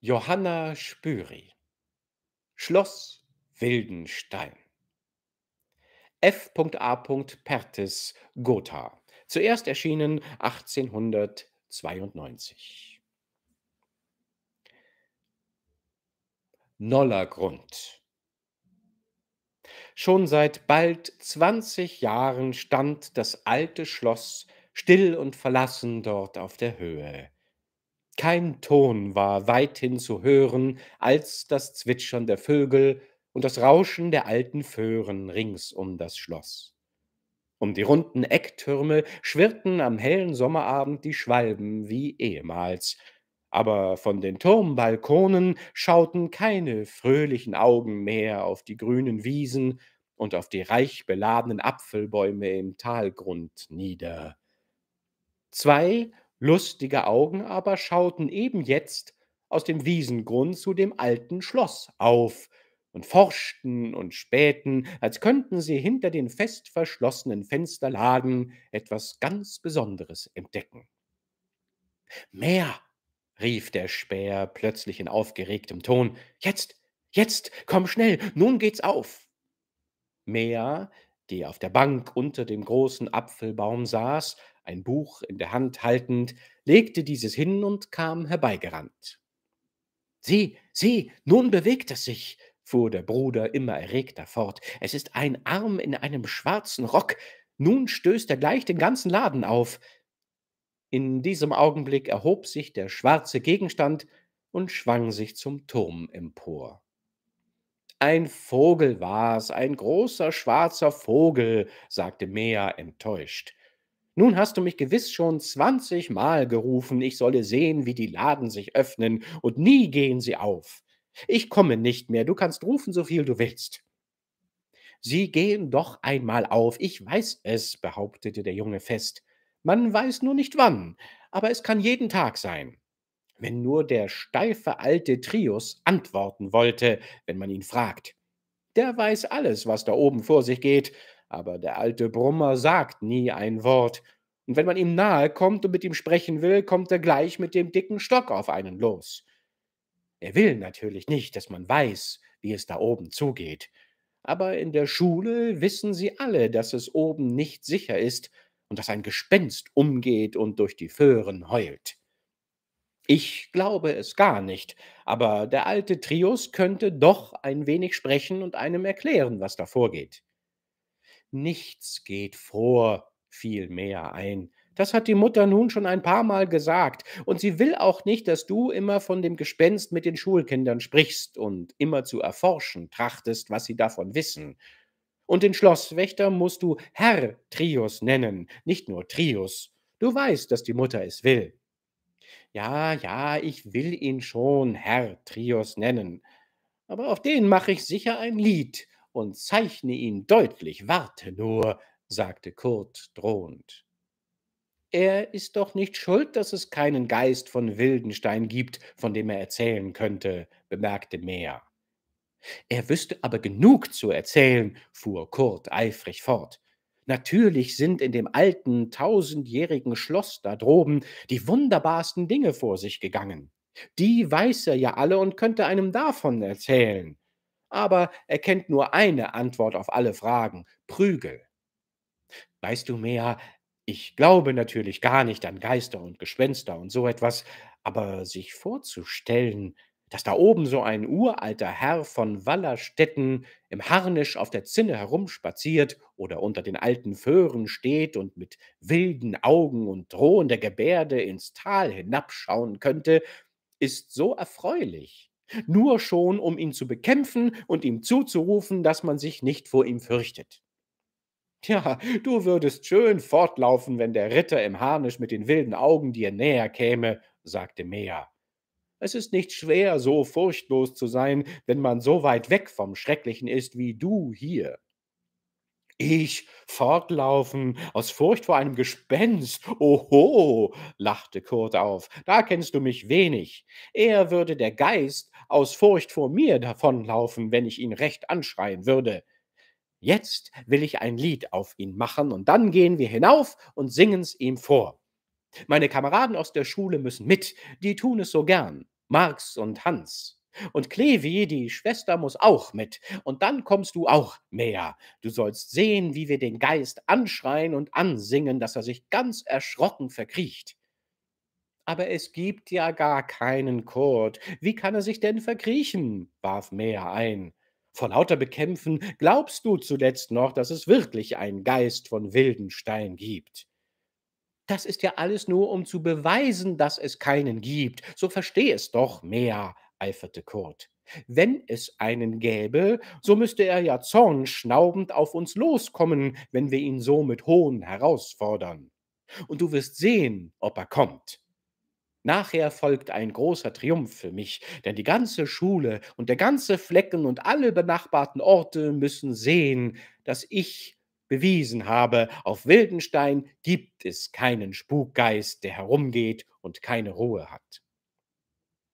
Johanna Spüri Schloss Wildenstein F. A. Pertes Gotha zuerst erschienen 1892. Nollergrund. Schon seit bald 20 Jahren stand das alte Schloss still und verlassen dort auf der Höhe. Kein Ton war weithin zu hören, als das Zwitschern der Vögel und das Rauschen der alten Föhren rings um das Schloss. Um die runden Ecktürme schwirrten am hellen Sommerabend die Schwalben wie ehemals, aber von den Turmbalkonen schauten keine fröhlichen Augen mehr auf die grünen Wiesen und auf die reich beladenen Apfelbäume im Talgrund nieder. Zwei Lustige Augen aber schauten eben jetzt aus dem Wiesengrund zu dem alten Schloss auf und forschten und spähten, als könnten sie hinter den fest verschlossenen Fensterladen etwas ganz Besonderes entdecken. Mehr! rief der Späher plötzlich in aufgeregtem Ton. Jetzt, jetzt, komm schnell, nun geht's auf! Mehr, die auf der Bank unter dem großen Apfelbaum saß, ein Buch in der Hand haltend, legte dieses hin und kam herbeigerannt. Sieh, sieh, nun bewegt es sich, fuhr der Bruder immer erregter fort. Es ist ein Arm in einem schwarzen Rock. Nun stößt er gleich den ganzen Laden auf. In diesem Augenblick erhob sich der schwarze Gegenstand und schwang sich zum Turm empor. Ein Vogel war's, ein großer schwarzer Vogel, sagte Mea enttäuscht. Nun hast du mich gewiss schon zwanzigmal gerufen, ich solle sehen, wie die Laden sich öffnen, und nie gehen sie auf. Ich komme nicht mehr, du kannst rufen, so viel du willst. Sie gehen doch einmal auf, ich weiß es, behauptete der Junge fest. Man weiß nur nicht wann, aber es kann jeden Tag sein. Wenn nur der steife alte Trius antworten wollte, wenn man ihn fragt. Der weiß alles, was da oben vor sich geht, aber der alte Brummer sagt nie ein Wort. Und wenn man ihm nahe kommt und mit ihm sprechen will, kommt er gleich mit dem dicken Stock auf einen los. Er will natürlich nicht, dass man weiß, wie es da oben zugeht. Aber in der Schule wissen sie alle, dass es oben nicht sicher ist und dass ein Gespenst umgeht und durch die Föhren heult. Ich glaube es gar nicht, aber der alte Trius könnte doch ein wenig sprechen und einem erklären, was da vorgeht nichts geht vor, fiel mehr ein. Das hat die Mutter nun schon ein paar Mal gesagt, und sie will auch nicht, dass du immer von dem Gespenst mit den Schulkindern sprichst und immer zu erforschen trachtest, was sie davon wissen. Und den Schlosswächter musst du Herr Trius nennen, nicht nur Trius. Du weißt, dass die Mutter es will. Ja, ja, ich will ihn schon Herr Trius nennen, aber auf den mache ich sicher ein Lied, und zeichne ihn deutlich, warte nur, sagte Kurt drohend. Er ist doch nicht schuld, dass es keinen Geist von Wildenstein gibt, von dem er erzählen könnte, bemerkte Mehr. Er wüsste aber genug zu erzählen, fuhr Kurt eifrig fort. Natürlich sind in dem alten, tausendjährigen Schloss da droben die wunderbarsten Dinge vor sich gegangen. Die weiß er ja alle und könnte einem davon erzählen aber er kennt nur eine Antwort auf alle Fragen, Prügel. Weißt du, Mea, ich glaube natürlich gar nicht an Geister und Gespenster und so etwas, aber sich vorzustellen, dass da oben so ein uralter Herr von Wallerstetten im Harnisch auf der Zinne herumspaziert oder unter den alten Föhren steht und mit wilden Augen und drohender Gebärde ins Tal hinabschauen könnte, ist so erfreulich, nur schon um ihn zu bekämpfen und ihm zuzurufen, dass man sich nicht vor ihm fürchtet. Tja, du würdest schön fortlaufen, wenn der Ritter im Harnisch mit den wilden Augen dir näher käme, sagte Mea. Es ist nicht schwer, so furchtlos zu sein, wenn man so weit weg vom Schrecklichen ist wie du hier. Ich fortlaufen aus Furcht vor einem Gespenst. Oho, lachte Kurt auf. Da kennst du mich wenig. Er würde der Geist aus Furcht vor mir davonlaufen, wenn ich ihn recht anschreien würde. Jetzt will ich ein Lied auf ihn machen, und dann gehen wir hinauf und singen's ihm vor. Meine Kameraden aus der Schule müssen mit, die tun es so gern, Marx und Hans. Und Klevi, die Schwester, muss auch mit. Und dann kommst du auch mehr. Du sollst sehen, wie wir den Geist anschreien und ansingen, dass er sich ganz erschrocken verkriecht. Aber es gibt ja gar keinen Kurt. Wie kann er sich denn verkriechen? warf Mehr ein. Vor lauter Bekämpfen glaubst du zuletzt noch, dass es wirklich einen Geist von Wildenstein gibt. Das ist ja alles nur, um zu beweisen, dass es keinen gibt. So versteh es doch mehr, eiferte Kurt. Wenn es einen gäbe, so müsste er ja zornschnaubend auf uns loskommen, wenn wir ihn so mit Hohn herausfordern. Und du wirst sehen, ob er kommt. Nachher folgt ein großer Triumph für mich, denn die ganze Schule und der ganze Flecken und alle benachbarten Orte müssen sehen, dass ich bewiesen habe, auf Wildenstein gibt es keinen Spukgeist, der herumgeht und keine Ruhe hat.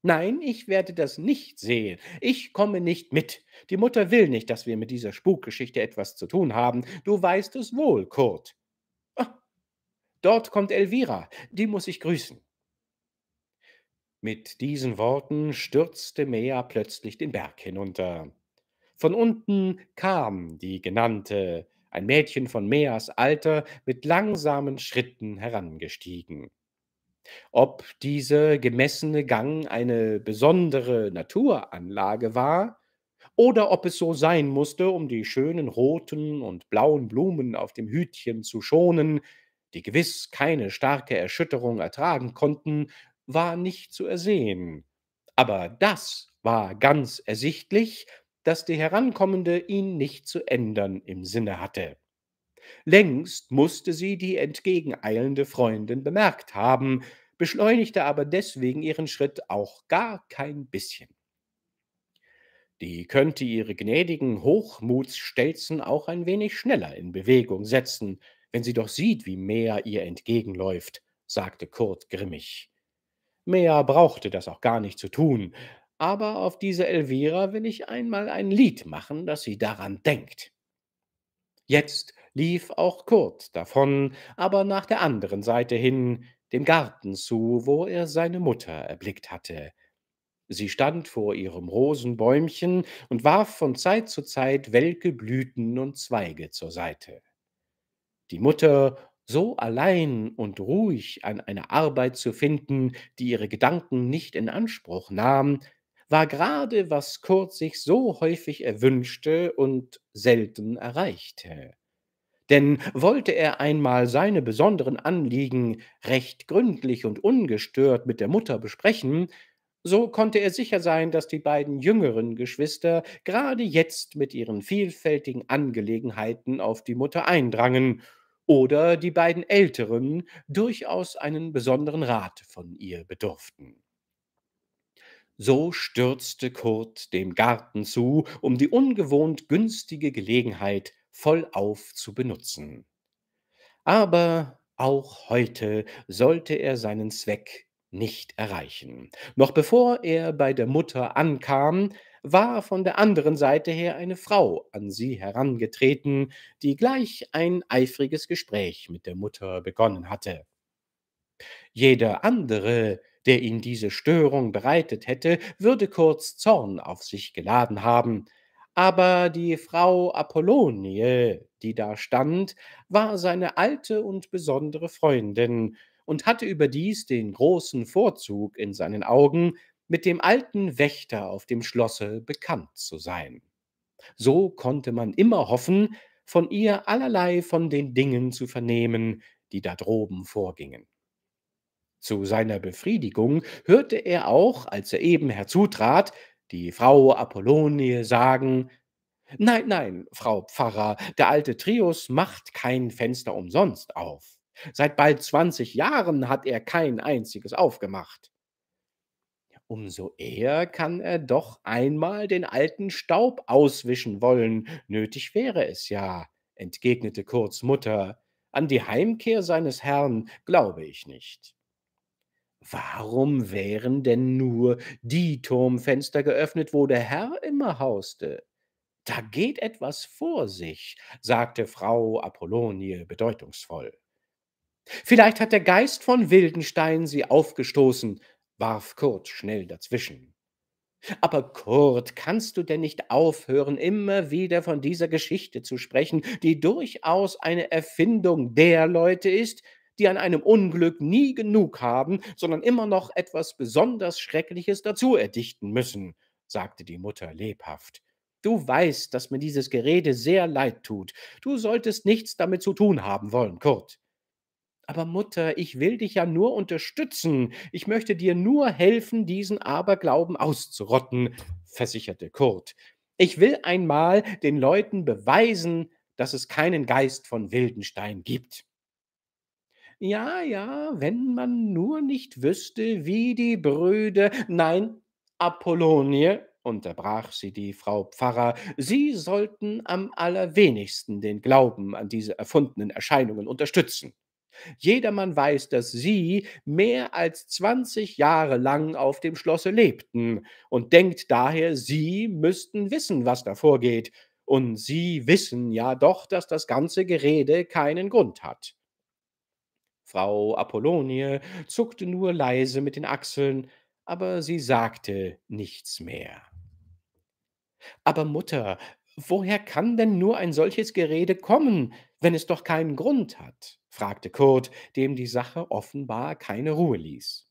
Nein, ich werde das nicht sehen. Ich komme nicht mit. Die Mutter will nicht, dass wir mit dieser Spukgeschichte etwas zu tun haben. Du weißt es wohl, Kurt. Ah, dort kommt Elvira. Die muss ich grüßen. Mit diesen Worten stürzte Mea plötzlich den Berg hinunter. Von unten kam die genannte, ein Mädchen von Meas Alter, mit langsamen Schritten herangestiegen. Ob dieser gemessene Gang eine besondere Naturanlage war, oder ob es so sein musste, um die schönen roten und blauen Blumen auf dem Hütchen zu schonen, die gewiss keine starke Erschütterung ertragen konnten, war nicht zu ersehen. Aber das war ganz ersichtlich, dass die Herankommende ihn nicht zu ändern im Sinne hatte. Längst musste sie die entgegeneilende Freundin bemerkt haben, beschleunigte aber deswegen ihren Schritt auch gar kein bisschen. Die könnte ihre gnädigen Hochmutsstelzen auch ein wenig schneller in Bewegung setzen, wenn sie doch sieht, wie mehr ihr entgegenläuft, sagte Kurt grimmig. Mehr brauchte das auch gar nicht zu tun. Aber auf diese Elvira will ich einmal ein Lied machen, dass sie daran denkt. Jetzt lief auch Kurt davon, aber nach der anderen Seite hin, dem Garten zu, wo er seine Mutter erblickt hatte. Sie stand vor ihrem Rosenbäumchen und warf von Zeit zu Zeit welke Blüten und Zweige zur Seite. Die Mutter so allein und ruhig an einer Arbeit zu finden, die ihre Gedanken nicht in Anspruch nahm, war gerade, was Kurt sich so häufig erwünschte und selten erreichte. Denn wollte er einmal seine besonderen Anliegen recht gründlich und ungestört mit der Mutter besprechen, so konnte er sicher sein, dass die beiden jüngeren Geschwister gerade jetzt mit ihren vielfältigen Angelegenheiten auf die Mutter eindrangen oder die beiden Älteren durchaus einen besonderen Rat von ihr bedurften. So stürzte Kurt dem Garten zu, um die ungewohnt günstige Gelegenheit vollauf zu benutzen. Aber auch heute sollte er seinen Zweck nicht erreichen. Noch bevor er bei der Mutter ankam, war von der anderen Seite her eine Frau an sie herangetreten, die gleich ein eifriges Gespräch mit der Mutter begonnen hatte. Jeder andere, der ihm diese Störung bereitet hätte, würde kurz Zorn auf sich geladen haben, aber die Frau Apollonie, die da stand, war seine alte und besondere Freundin und hatte überdies den großen Vorzug in seinen Augen, mit dem alten Wächter auf dem Schlosse bekannt zu sein. So konnte man immer hoffen, von ihr allerlei von den Dingen zu vernehmen, die da droben vorgingen. Zu seiner Befriedigung hörte er auch, als er eben herzutrat, die Frau Apollonie sagen, Nein, nein, Frau Pfarrer, der alte Trius macht kein Fenster umsonst auf. Seit bald zwanzig Jahren hat er kein einziges aufgemacht. Umso eher kann er doch einmal den alten Staub auswischen wollen, nötig wäre es ja, entgegnete Kurts Mutter. An die Heimkehr seines Herrn glaube ich nicht. Warum wären denn nur die Turmfenster geöffnet, wo der Herr immer hauste? Da geht etwas vor sich, sagte Frau Apollonie bedeutungsvoll. Vielleicht hat der Geist von Wildenstein sie aufgestoßen, warf Kurt schnell dazwischen. Aber Kurt, kannst du denn nicht aufhören, immer wieder von dieser Geschichte zu sprechen, die durchaus eine Erfindung der Leute ist, die an einem Unglück nie genug haben, sondern immer noch etwas besonders Schreckliches dazu erdichten müssen, sagte die Mutter lebhaft. Du weißt, dass mir dieses Gerede sehr leid tut. Du solltest nichts damit zu tun haben wollen, Kurt aber Mutter, ich will dich ja nur unterstützen. Ich möchte dir nur helfen, diesen Aberglauben auszurotten, versicherte Kurt. Ich will einmal den Leuten beweisen, dass es keinen Geist von Wildenstein gibt. Ja, ja, wenn man nur nicht wüsste, wie die Brüder, nein, Apollonie, unterbrach sie die Frau Pfarrer, Sie sollten am allerwenigsten den Glauben an diese erfundenen Erscheinungen unterstützen. Jedermann weiß, dass sie mehr als 20 Jahre lang auf dem Schlosse lebten und denkt daher, sie müssten wissen, was da vorgeht. Und sie wissen ja doch, dass das ganze Gerede keinen Grund hat. Frau Apollonie zuckte nur leise mit den Achseln, aber sie sagte nichts mehr. Aber Mutter, woher kann denn nur ein solches Gerede kommen, wenn es doch keinen Grund hat? fragte Kurt, dem die Sache offenbar keine Ruhe ließ.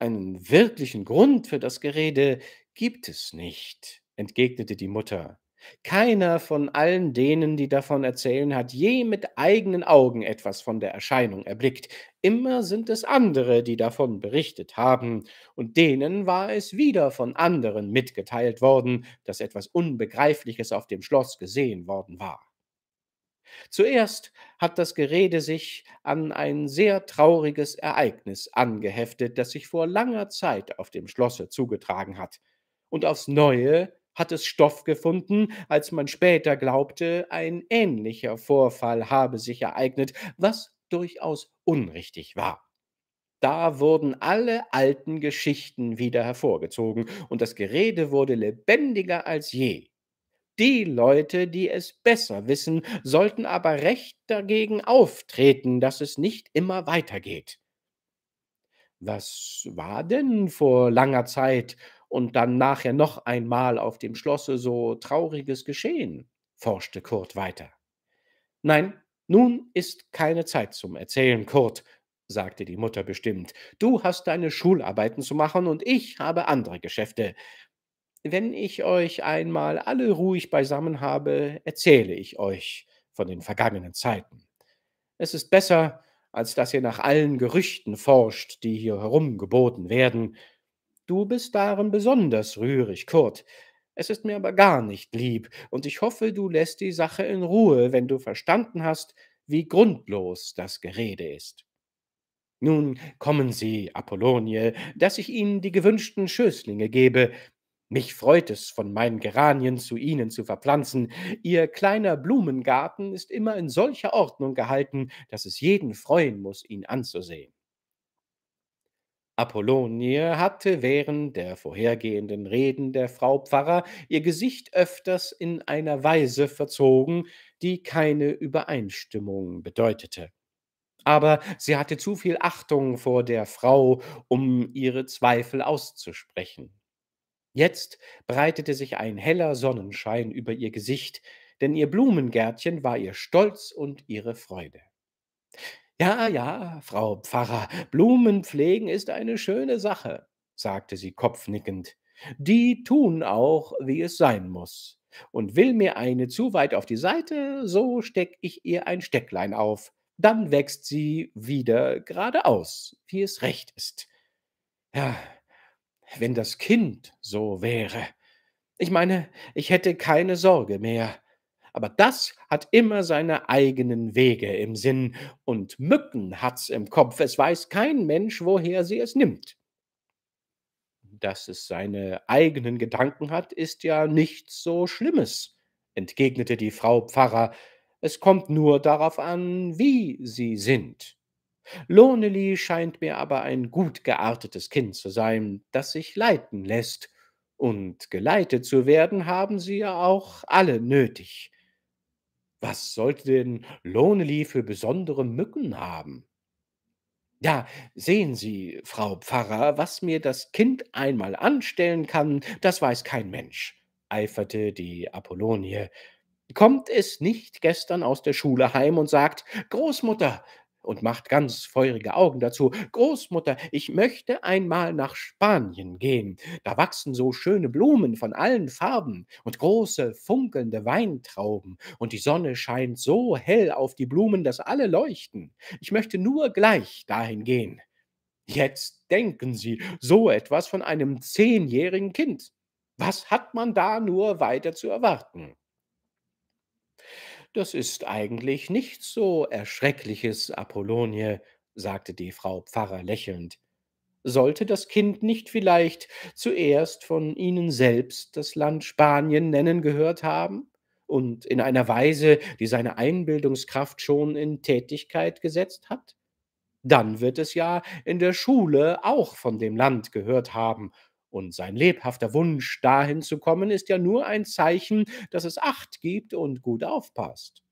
Einen wirklichen Grund für das Gerede gibt es nicht, entgegnete die Mutter. Keiner von allen denen, die davon erzählen, hat je mit eigenen Augen etwas von der Erscheinung erblickt. Immer sind es andere, die davon berichtet haben, und denen war es wieder von anderen mitgeteilt worden, dass etwas Unbegreifliches auf dem Schloss gesehen worden war. Zuerst hat das Gerede sich an ein sehr trauriges Ereignis angeheftet, das sich vor langer Zeit auf dem Schlosse zugetragen hat. Und aufs Neue hat es Stoff gefunden, als man später glaubte, ein ähnlicher Vorfall habe sich ereignet, was durchaus unrichtig war. Da wurden alle alten Geschichten wieder hervorgezogen, und das Gerede wurde lebendiger als je. Die Leute, die es besser wissen, sollten aber recht dagegen auftreten, dass es nicht immer weitergeht. Was war denn vor langer Zeit und dann nachher noch einmal auf dem Schlosse so trauriges Geschehen? forschte Kurt weiter. Nein, nun ist keine Zeit zum Erzählen, Kurt, sagte die Mutter bestimmt. Du hast deine Schularbeiten zu machen und ich habe andere Geschäfte wenn ich euch einmal alle ruhig beisammen habe, erzähle ich euch von den vergangenen Zeiten. Es ist besser, als dass ihr nach allen Gerüchten forscht, die hier herumgeboten werden. Du bist darin besonders rührig, Kurt. Es ist mir aber gar nicht lieb, und ich hoffe, du lässt die Sache in Ruhe, wenn du verstanden hast, wie grundlos das Gerede ist. Nun kommen Sie, Apollonie, dass ich Ihnen die gewünschten Schößlinge gebe, mich freut es, von meinen Geranien zu Ihnen zu verpflanzen. Ihr kleiner Blumengarten ist immer in solcher Ordnung gehalten, dass es jeden freuen muss, ihn anzusehen. Apollonie hatte während der vorhergehenden Reden der Frau Pfarrer ihr Gesicht öfters in einer Weise verzogen, die keine Übereinstimmung bedeutete. Aber sie hatte zu viel Achtung vor der Frau, um ihre Zweifel auszusprechen. Jetzt breitete sich ein heller Sonnenschein über ihr Gesicht, denn ihr Blumengärtchen war ihr Stolz und ihre Freude. Ja, ja, Frau Pfarrer, Blumen pflegen ist eine schöne Sache, sagte sie kopfnickend. Die tun auch, wie es sein muss. Und will mir eine zu weit auf die Seite, so steck ich ihr ein Stecklein auf. Dann wächst sie wieder geradeaus, wie es recht ist. Ja, wenn das Kind so wäre. Ich meine, ich hätte keine Sorge mehr. Aber das hat immer seine eigenen Wege im Sinn, und Mücken hat's im Kopf, es weiß kein Mensch, woher sie es nimmt. Dass es seine eigenen Gedanken hat, ist ja nichts so Schlimmes, entgegnete die Frau Pfarrer, es kommt nur darauf an, wie sie sind. Loneli scheint mir aber ein gut geartetes Kind zu sein, das sich leiten lässt, und geleitet zu werden haben sie ja auch alle nötig. Was sollte denn Loneli für besondere Mücken haben? Ja, sehen Sie, Frau Pfarrer, was mir das Kind einmal anstellen kann, das weiß kein Mensch, eiferte die Apollonie. Kommt es nicht gestern aus der Schule heim und sagt, Großmutter, und macht ganz feurige Augen dazu. Großmutter, ich möchte einmal nach Spanien gehen. Da wachsen so schöne Blumen von allen Farben und große funkelnde Weintrauben und die Sonne scheint so hell auf die Blumen, dass alle leuchten. Ich möchte nur gleich dahin gehen. Jetzt denken Sie so etwas von einem zehnjährigen Kind. Was hat man da nur weiter zu erwarten? Das ist eigentlich nichts so Erschreckliches, Apollonie, sagte die Frau Pfarrer lächelnd. Sollte das Kind nicht vielleicht zuerst von Ihnen selbst das Land Spanien nennen gehört haben? Und in einer Weise, die seine Einbildungskraft schon in Tätigkeit gesetzt hat? Dann wird es ja in der Schule auch von dem Land gehört haben und sein lebhafter Wunsch, dahin zu kommen, ist ja nur ein Zeichen, dass es Acht gibt und gut aufpasst.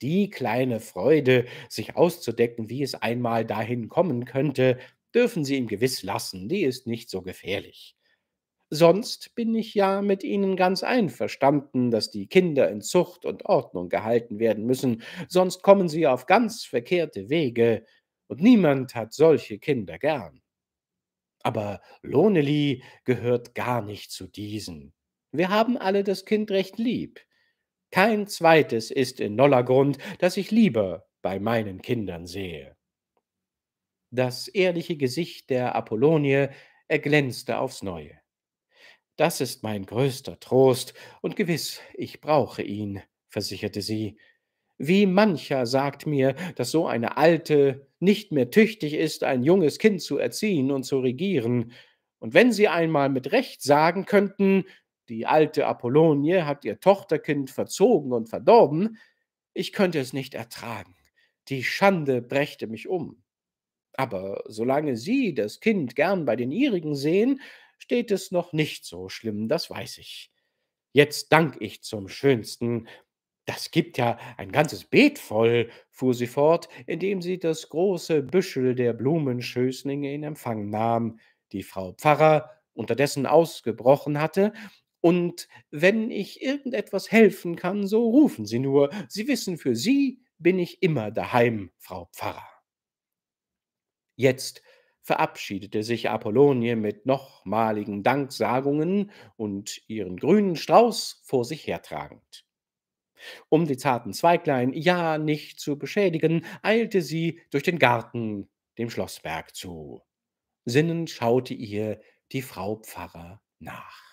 Die kleine Freude, sich auszudecken, wie es einmal dahin kommen könnte, dürfen Sie ihm gewiss lassen, die ist nicht so gefährlich. Sonst bin ich ja mit Ihnen ganz einverstanden, dass die Kinder in Zucht und Ordnung gehalten werden müssen, sonst kommen sie auf ganz verkehrte Wege, und niemand hat solche Kinder gern. Aber Loneli gehört gar nicht zu diesen. Wir haben alle das Kind recht lieb. Kein zweites ist in Nollergrund, das ich lieber bei meinen Kindern sehe. Das ehrliche Gesicht der Apollonie erglänzte aufs Neue. Das ist mein größter Trost, und gewiss, ich brauche ihn, versicherte sie. Wie mancher sagt mir, dass so eine alte, nicht mehr tüchtig ist, ein junges Kind zu erziehen und zu regieren. Und wenn sie einmal mit Recht sagen könnten, die alte Apollonie hat ihr Tochterkind verzogen und verdorben, ich könnte es nicht ertragen. Die Schande brächte mich um. Aber solange Sie das Kind gern bei den Ihrigen sehen, steht es noch nicht so schlimm, das weiß ich. Jetzt dank ich zum Schönsten, das gibt ja ein ganzes Beet voll, fuhr sie fort, indem sie das große Büschel der Blumenschößlinge in Empfang nahm, die Frau Pfarrer unterdessen ausgebrochen hatte, und wenn ich irgendetwas helfen kann, so rufen Sie nur. Sie wissen, für Sie bin ich immer daheim, Frau Pfarrer. Jetzt verabschiedete sich Apollonie mit nochmaligen Danksagungen und ihren grünen Strauß vor sich hertragend. Um die zarten Zweiglein ja nicht zu beschädigen, eilte sie durch den Garten dem Schlossberg zu. Sinnend schaute ihr die Frau Pfarrer nach.